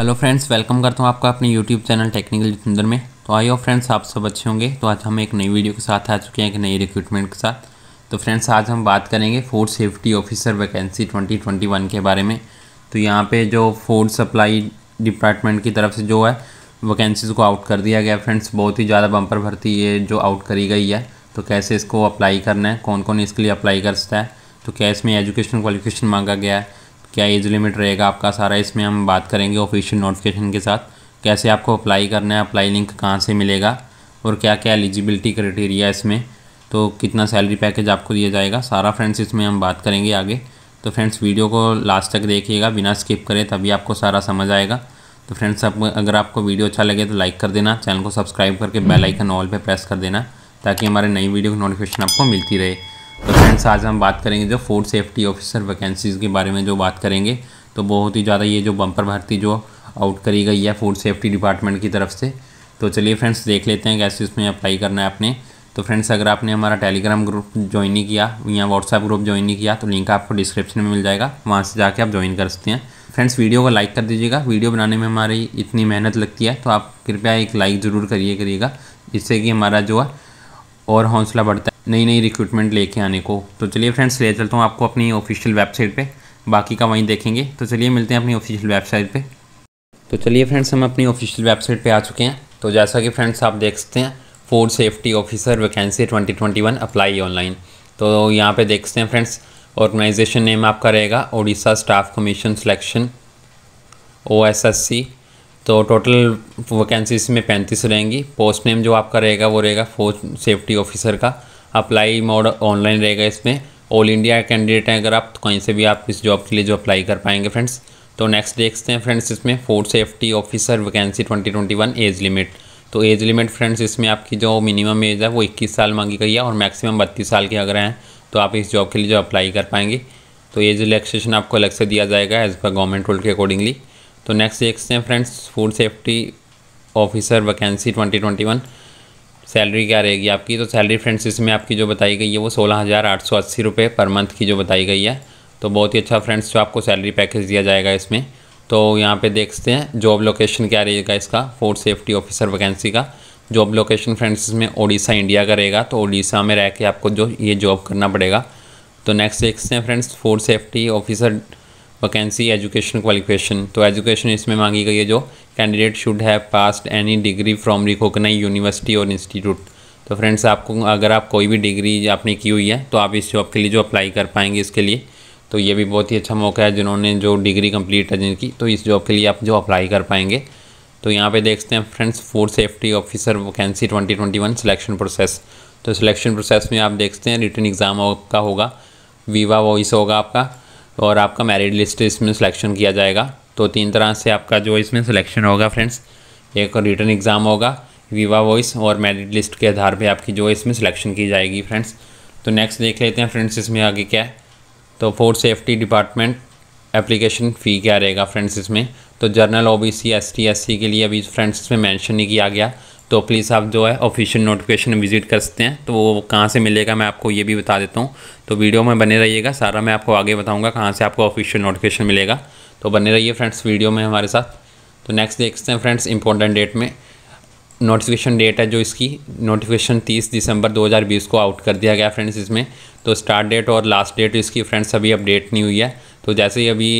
hello friends welcome करता हूँ आपका अपने यूट्यूब चैनल टेक्निकल जितेंद्र में तो आई हो फ्रेंड्स आप सब अच्छे होंगे तो आज हम एक नई वीडियो के साथ आ चुके हैं एक नई रिक्रूटमेंट के साथ तो फ्रेंड्स आज हम बात करेंगे फूड सेफ्टी ऑफिसर वैकेंसी 2021 के बारे में तो यहाँ पे जो फूड सप्लाई डिपार्टमेंट की तरफ से जो है वैकेंसीज़ को आउट कर दिया गया फ्रेंड्स बहुत ही ज़्यादा बम्पर भर्ती ये जो आउट करी गई है तो कैसे इसको अप्लाई करना है कौन कौन इसके लिए अप्लाई कर सकता है तो क्या इसमें एजुकेशन क्वालिफिकेशन मांगा गया है क्या एज लिमिट रहेगा आपका सारा इसमें हम बात करेंगे ऑफिशियल नोटिफिकेशन के साथ कैसे आपको अप्लाई करना है अप्लाई लिंक कहाँ से मिलेगा और क्या क्या एलिजिबिलिटी क्राइटेरिया है इसमें तो कितना सैलरी पैकेज आपको दिया जाएगा सारा फ्रेंड्स इसमें हम बात करेंगे आगे तो फ्रेंड्स वीडियो को लास्ट तक देखिएगा बिना स्किप करें तभी आपको सारा समझ आएगा तो फ्रेंड्स अब अगर आपको वीडियो अच्छा लगे तो लाइक कर देना चैनल को सब्सक्राइब करके बेल आइकन ऑल पे प्रेस कर देना ताकि हमारे नई वीडियो की नोटिफिकेशन आपको मिलती रहे तो फ्रेंड्स आज हम बात करेंगे जो फूड सेफ्टी ऑफिसर वैकेंसीज़ के बारे में जो बात करेंगे तो बहुत ही ज़्यादा ये जो बम्पर भर्ती जो आउट करी गई है फूड सेफ्टी डिपार्टमेंट की तरफ से तो चलिए फ्रेंड्स देख लेते हैं कैसे इसमें अप्लाई करना है आपने तो फ्रेंड्स अगर आपने हमारा टेलीग्राम ग्रुप ज्वाइन नहीं किया या व्हाट्सएप ग्रुप ज्वाइन नहीं किया तो लिंक आपको डिस्क्रिप्शन में मिल जाएगा वहाँ से जाके आप ज्वाइन कर सकते हैं फ्रेंड्स वीडियो को लाइक कर दीजिएगा वीडियो बनाने में हमारी इतनी मेहनत लगती है तो आप कृपया एक लाइक ज़रूर करिए करिएगा इससे कि हमारा जो है और हौसला बढ़ता है नई नई रिक्रूटमेंट लेके आने को तो चलिए फ्रेंड्स ले चलता हूँ आपको अपनी ऑफिशियल वेबसाइट पे बाकी का वहीं देखेंगे तो चलिए मिलते हैं अपनी ऑफिशियल वेबसाइट पे तो चलिए फ्रेंड्स हम अपनी ऑफिशियल वेबसाइट पे आ चुके हैं तो जैसा कि फ्रेंड्स आप देख सकते हैं food safety officer vacancy twenty apply online तो यहाँ पर देख सकते हैं फ्रेंड्स ऑर्गेनाइजेशन नेम आपका रहेगा Odisha staff commission selection O तो टोटल वैकेंसीज में पैंतीस रहेंगी पोस्ट नेम जो आपका रहेगा वो रहेगा फूड सेफ्टी ऑफिसर का अप्लाई मोड ऑनलाइन रहेगा इसमें ऑल इंडिया कैंडिडेट हैं अगर आप तो कहीं से भी आप इस जॉब के लिए जो अप्लाई कर पाएंगे फ्रेंड्स तो नेक्स्ट देखते हैं फ्रेंड्स इसमें food safety officer vacancy 2021 age limit तो एज लिमिट फ्रेंड्स इसमें आपकी जो मिनिमम एज है वो 21 साल मांगी गई है और मैक्सिमम 32 साल के अगर हैं तो आप इस जॉब के लिए जो अप्लाई कर पाएंगे तो एज रिलैक्सेशन आपको अलग से दिया जाएगा एज़ पर गवर्नमेंट रूल के अकॉर्डिंगली तो नेक्स्ट देखते हैं friends food safety officer vacancy twenty salary क्या रहेगी आपकी तो सैलरी फ्रेंड्स इसमें आपकी जो बताई गई है वो सोलह हज़ार आठ सौ अस्सी रुपये पर मंथ की जो बताई गई है तो बहुत ही अच्छा फ्रेंड्स जो तो आपको सैलरी पैकेज दिया जाएगा इसमें तो यहाँ पे देखते हैं जॉब लोकेशन क्या रहेगा इसका फूड सेफ्टी ऑफिसर वैकेंसी का जॉब लोकेशन फ्रेंड्स इसमें ओडिशा इंडिया का रहेगा तो ओडिशा में रह के आपको जो ये जॉब करना पड़ेगा तो नेक्स्ट देखते हैं friends food safety officer vacancy education qualification तो एजुकेशन इसमें मांगी गई है जो candidate should have passed any degree from recognise university और इंस्टीट्यूट तो फ्रेंड्स आपको अगर आप कोई भी डिग्री आपने की हुई है तो आप इस जॉब के लिए जो अप्लाई कर पाएंगे इसके लिए तो ये भी बहुत ही अच्छा मौका है जिन्होंने जो डिग्री कंप्लीट है जिनकी तो इस जॉब के लिए आप जो अप्लाई कर पाएंगे तो यहाँ पे देखते हैं friends food safety officer vacancy 2021 selection process तो सिलेक्शन प्रोसेस में आप देखते हैं रिटर्न एग्ज़ाम आपका होगा वीवा वॉइस होगा आपका और आपका मैरिड लिस्ट इसमें सिलेक्शन किया जाएगा तो तीन तरह से आपका जो इसमें सिलेक्शन होगा फ्रेंड्स एक रिटर्न एग्ज़ाम होगा वीवा वॉइस और मेरिट लिस्ट के आधार पे आपकी जो इसमें सिलेक्शन की जाएगी फ्रेंड्स तो नेक्स्ट देख लेते हैं फ्रेंड्स इसमें आगे क्या है तो food safety department application fee क्या रहेगा फ्रेंड्स इसमें तो general O B C S T S C के लिए अभी फ्रेंड्स इसमें मेंशन नहीं किया गया तो प्लीज़ आप जो है ऑफिशियल नोटिफिकेशन विजिट कर सकते हैं तो वो कहाँ से मिलेगा मैं आपको ये भी बता देता हूँ तो वीडियो में बने रहिएगा सारा मैं आपको आगे बताऊँगा कहाँ से आपको ऑफिशियल नोटिफिकेशन मिलेगा तो बने रहिए फ्रेंड्स वीडियो में हमारे साथ तो नेक्स्ट देखते हैं फ्रेंड्स इंपॉर्टेंट डेट में नोटिफिकेशन डेट है जो इसकी नोटिफिकेशन 30 दिसंबर 2020 को आउट कर दिया गया फ्रेंड्स इसमें तो स्टार्ट डेट और लास्ट डेट इसकी फ्रेंड्स अभी अपडेट नहीं हुई है तो जैसे ही अभी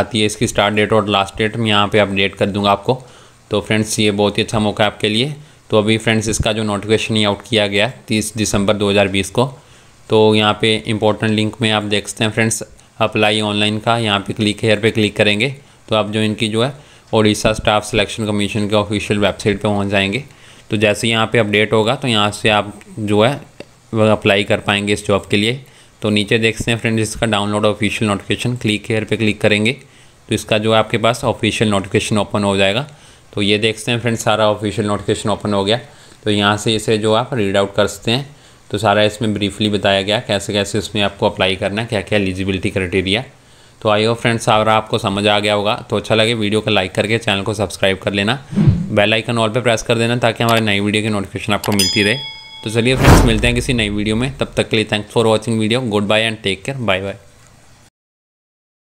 आती है इसकी स्टार्ट डेट और लास्ट डेट मैं यहाँ पे अपडेट कर दूंगा आपको तो फ्रेंड्स ये बहुत ही अच्छा मौका है आपके लिए तो अभी फ्रेंड्स इसका जो नोटिफिकेशन ही आउट किया गया तीस दिसंबर 2020 को तो यहाँ पे इंपॉर्टेंट लिंक में आप देख सकते हैं फ्रेंड्स अप्लाई ऑनलाइन का यहाँ पे क्लिक हेयर पे क्लिक करेंगे तो आप जो इनकी जो है उड़ीसा स्टाफ सिलेक्शन कमीशन के ऑफिशियल वेबसाइट पे पहुँच जाएंगे तो जैसे यहाँ पर अपडेट होगा तो यहाँ से आप जो है वह अप्लाई कर पाएंगे इस जॉब के लिए तो नीचे देखते हैं फ्रेंड्स इसका download official notification click here पर क्लिक करेंगे तो इसका जो है आपके पास ऑफिशियल नोटिफिकेशन ओपन हो जाएगा तो ये देखते हैं फ्रेंड्स सारा ऑफिशियल नोटिफिकेशन ओपन हो गया तो यहाँ से इसे जो आप रीड आउट कर सकते हैं तो सारा इसमें ब्रीफली बताया गया कैसे कैसे इसमें आपको अप्लाई करना है क्या क्या एलिजिबिलिटी क्राइटेरिया तो आई हो फ्रेंड्स सारा आपको समझ आ गया होगा तो अच्छा लगे वीडियो को लाइक करके चैनल को सब्सक्राइब कर लेना बेल आइकन ऑल पे प्रेस कर देना ताकि हमारी नई वीडियो की नोटिफिकेशन आपको मिलती रहे तो चलिए फ्रेंड्स मिलते हैं किसी नई वीडियो में तब तक के लिए thanks for watching video goodbye and take care bye bye